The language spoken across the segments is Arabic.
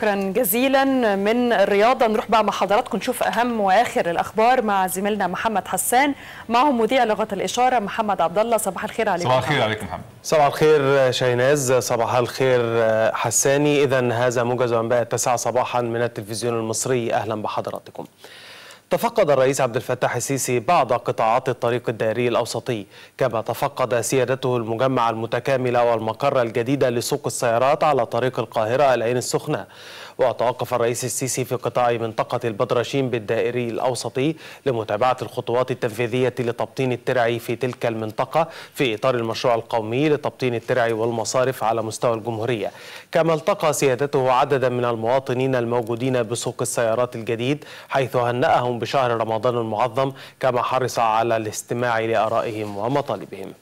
شكرا جزيلا من الرياضه نروح بقى مع حضراتكم نشوف اهم واخر الاخبار مع زميلنا محمد حسان معه مذيع لغة الاشاره محمد عبد الله صباح الخير عليكم صباح الخير عليكم محمد صباح الخير شيناز صباح الخير حساني اذا هذا موجز انباء التاسعه صباحا من التلفزيون المصري اهلا بحضراتكم تفقد الرئيس عبد الفتاح السيسي بعض قطاعات الطريق الدائري الأوسطي كما تفقد سيادته المجمع المتكامل والمقر الجديد لسوق السيارات على طريق القاهرة العين السخنة وتوقف الرئيس السيسي في قطاع منطقة البدرشين بالدائري الأوسطي لمتابعة الخطوات التنفيذية لتبطين الترع في تلك المنطقة في إطار المشروع القومي لتبطين الترع والمصارف على مستوى الجمهورية كما التقى سيادته عددا من المواطنين الموجودين بسوق السيارات الجديد حيث هنأهم بشهر رمضان المعظم كما حرص على الاستماع لآرائهم ومطالبهم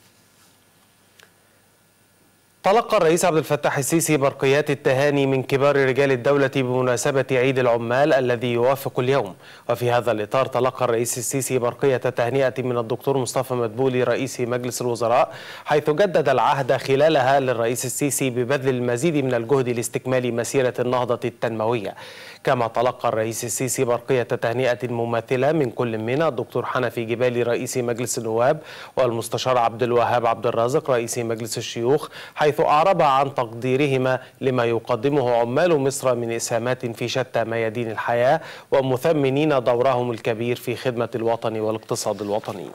تلقى الرئيس عبد الفتاح السيسي برقيات التهاني من كبار رجال الدولة بمناسبة عيد العمال الذي يوافق اليوم وفي هذا الإطار تلقى الرئيس السيسي برقية تهنئة من الدكتور مصطفى مدبولي رئيس مجلس الوزراء حيث جدد العهد خلالها للرئيس السيسي ببذل المزيد من الجهد لاستكمال مسيرة النهضة التنموية كما تلقى الرئيس السيسي برقية تهنئة ممثلة من كل منا الدكتور حنفي جبالي رئيس مجلس النواب والمستشار عبد الوهاب عبد الرازق رئيس مجلس الشيوخ حيث حيث أعربا عن تقديرهما لما يقدمه عمال مصر من إسهامات في شتى ميادين الحياة ومثمنين دورهم الكبير في خدمة الوطن والاقتصاد الوطني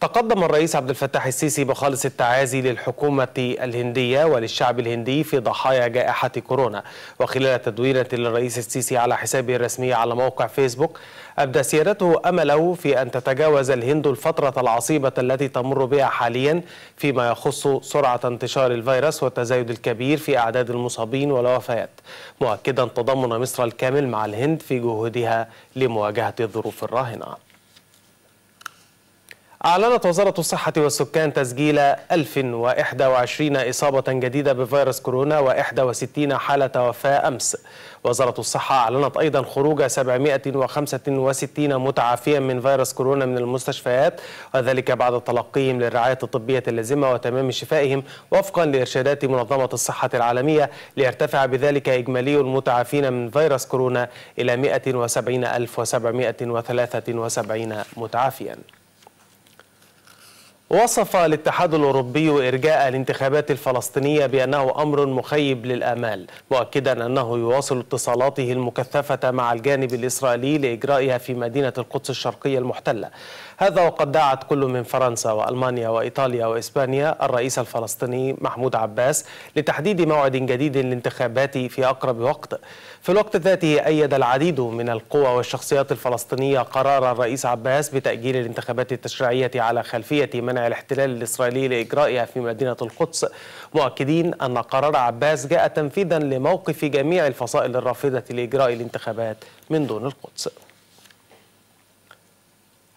تقدم الرئيس عبد الفتاح السيسي بخالص التعازي للحكومة الهندية وللشعب الهندي في ضحايا جائحة كورونا وخلال تدوينة للرئيس السيسي على حسابه الرسمي على موقع فيسبوك أبدى سيرته أمله في أن تتجاوز الهند الفترة العصيبة التي تمر بها حاليا فيما يخص سرعة انتشار الفيروس والتزايد الكبير في أعداد المصابين والوفيات مؤكدا تضامن مصر الكامل مع الهند في جهودها لمواجهة الظروف الراهنة أعلنت وزارة الصحة والسكان تسجيل 1021 إصابة جديدة بفيروس كورونا و61 حالة وفاة أمس وزارة الصحة أعلنت أيضا خروج 765 متعافيا من فيروس كورونا من المستشفيات وذلك بعد تلقيهم للرعاية الطبية اللازمة وتمام شفائهم وفقا لإرشادات منظمة الصحة العالمية ليرتفع بذلك إجمالي المتعافين من فيروس كورونا إلى 170773 متعافيا وصف الاتحاد الأوروبي إرجاء الانتخابات الفلسطينية بأنه أمر مخيب للآمال مؤكدا أنه يواصل اتصالاته المكثفة مع الجانب الإسرائيلي لإجرائها في مدينة القدس الشرقية المحتلة هذا وقد دعت كل من فرنسا وألمانيا وإيطاليا وإسبانيا الرئيس الفلسطيني محمود عباس لتحديد موعد جديد للانتخابات في أقرب وقت في الوقت ذاته أيد العديد من القوى والشخصيات الفلسطينية قرار الرئيس عباس بتأجيل الانتخابات التشريعية على خلفية منع الاحتلال الإسرائيلي لإجرائها في مدينة القدس مؤكدين أن قرار عباس جاء تنفيذا لموقف جميع الفصائل الرافضة لإجراء الانتخابات من دون القدس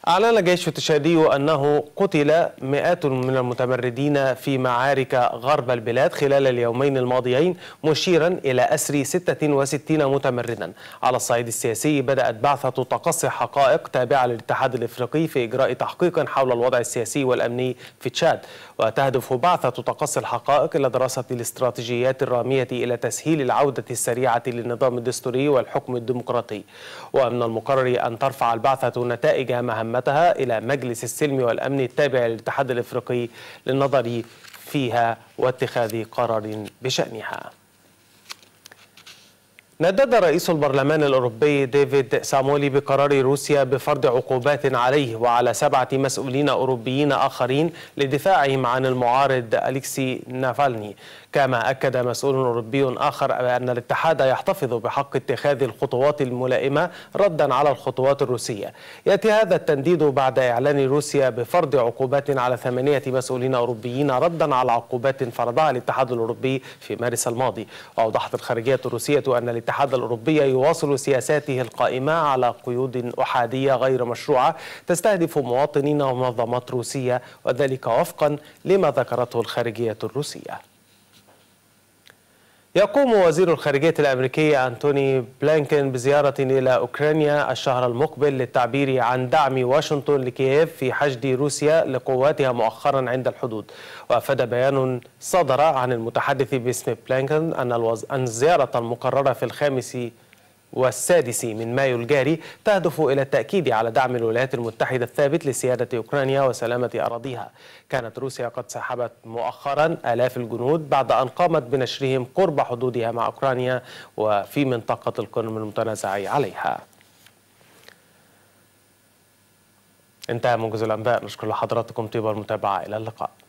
أعلن جيش تشادي أنه قتل مئات من المتمردين في معارك غرب البلاد خلال اليومين الماضيين مشيرا إلى أسر 66 متمردا على الصعيد السياسي بدأت بعثة تقصي حقائق تابعة للاتحاد الإفريقي في إجراء تحقيق حول الوضع السياسي والأمني في تشاد وتهدف بعثة تقصي الحقائق إلى دراسة الاستراتيجيات الرامية إلى تسهيل العودة السريعة للنظام الدستوري والحكم الديمقراطي ومن المقرر أن ترفع البعثة نتائج مهمة مهمتها إلى مجلس السلم والأمن التابع للاتحاد الإفريقي للنظر فيها واتخاذ قرار بشأنها ندد رئيس البرلمان الأوروبي ديفيد سامولي بقرار روسيا بفرض عقوبات عليه وعلى سبعة مسؤولين أوروبيين آخرين لدفاعهم عن المعارض أليكسي نافالني كما أكد مسؤول أوروبي آخر أن الاتحاد يحتفظ بحق اتخاذ الخطوات الملائمة ردا على الخطوات الروسية يأتي هذا التنديد بعد إعلان روسيا بفرض عقوبات على ثمانية مسؤولين أوروبيين ردا على عقوبات فرضها الاتحاد الأوروبي في مارس الماضي وأوضحت الخارجية الروسية أن الاتحاد الأوروبي يواصل سياساته القائمة على قيود أحادية غير مشروعة تستهدف مواطنين ومنظمات روسية وذلك وفقا لما ذكرته الخارجية الروسية يقوم وزير الخارجية الأمريكي أنتوني بلينكن بزيارة إلى أوكرانيا الشهر المقبل للتعبير عن دعم واشنطن لكييف في حشد روسيا لقواتها مؤخرا عند الحدود وأفاد بيان صدر عن المتحدث باسم بلينكن أن الزيارة المقررة في الخامس والسادس من مايو الجاري تهدف إلى التأكيد على دعم الولايات المتحدة الثابت لسيادة أوكرانيا وسلامة أراضيها كانت روسيا قد سحبت مؤخرا آلاف الجنود بعد أن قامت بنشرهم قرب حدودها مع أوكرانيا وفي منطقة القرم المتنازع عليها انتهى موجز الأنباء نشكر لحضراتكم طيب المتابعة إلى اللقاء